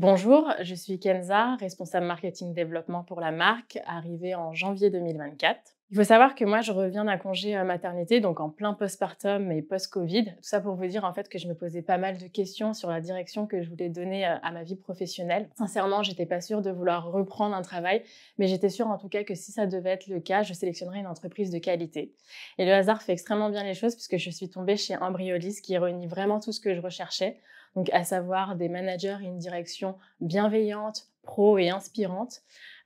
Bonjour, je suis Kenza, responsable marketing développement pour la marque, arrivée en janvier 2024. Il faut savoir que moi, je reviens d'un congé euh, maternité, donc en plein postpartum et post-Covid. Tout ça pour vous dire en fait que je me posais pas mal de questions sur la direction que je voulais donner euh, à ma vie professionnelle. Sincèrement, j'étais pas sûre de vouloir reprendre un travail, mais j'étais sûre en tout cas que si ça devait être le cas, je sélectionnerais une entreprise de qualité. Et le hasard fait extrêmement bien les choses puisque je suis tombée chez Embryolis qui réunit vraiment tout ce que je recherchais donc à savoir des managers et une direction bienveillante, pro et inspirante.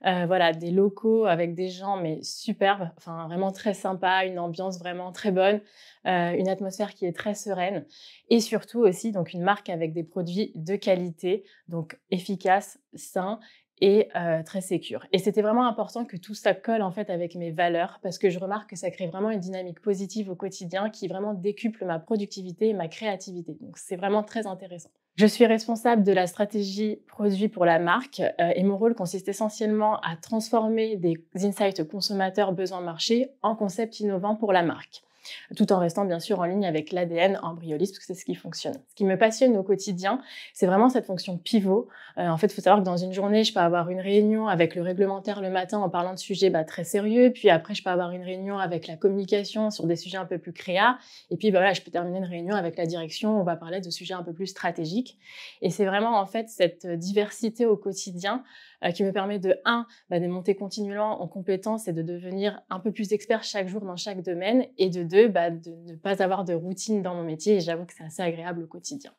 Euh, voilà, des locaux avec des gens mais superbes, enfin vraiment très sympa, une ambiance vraiment très bonne, euh, une atmosphère qui est très sereine et surtout aussi donc une marque avec des produits de qualité, donc efficaces, sains et très sécure. Et c'était vraiment important que tout ça colle en fait avec mes valeurs parce que je remarque que ça crée vraiment une dynamique positive au quotidien qui vraiment décuple ma productivité et ma créativité. Donc c'est vraiment très intéressant. Je suis responsable de la stratégie produit pour la marque et mon rôle consiste essentiellement à transformer des insights consommateurs besoins marché en concepts innovants pour la marque tout en restant bien sûr en ligne avec l'ADN embryoliste, parce que c'est ce qui fonctionne. Ce qui me passionne au quotidien, c'est vraiment cette fonction pivot. Euh, en fait, il faut savoir que dans une journée, je peux avoir une réunion avec le réglementaire le matin en parlant de sujets bah, très sérieux, puis après, je peux avoir une réunion avec la communication sur des sujets un peu plus créa, et puis bah, voilà, je peux terminer une réunion avec la direction, où on va parler de sujets un peu plus stratégiques. Et c'est vraiment en fait cette diversité au quotidien euh, qui me permet de, un, bah, de monter continuellement en compétences et de devenir un peu plus expert chaque jour dans chaque domaine, et de bah, de, ne pas avoir de routine dans mon métier. Et j'avoue que c'est assez agréable au quotidien.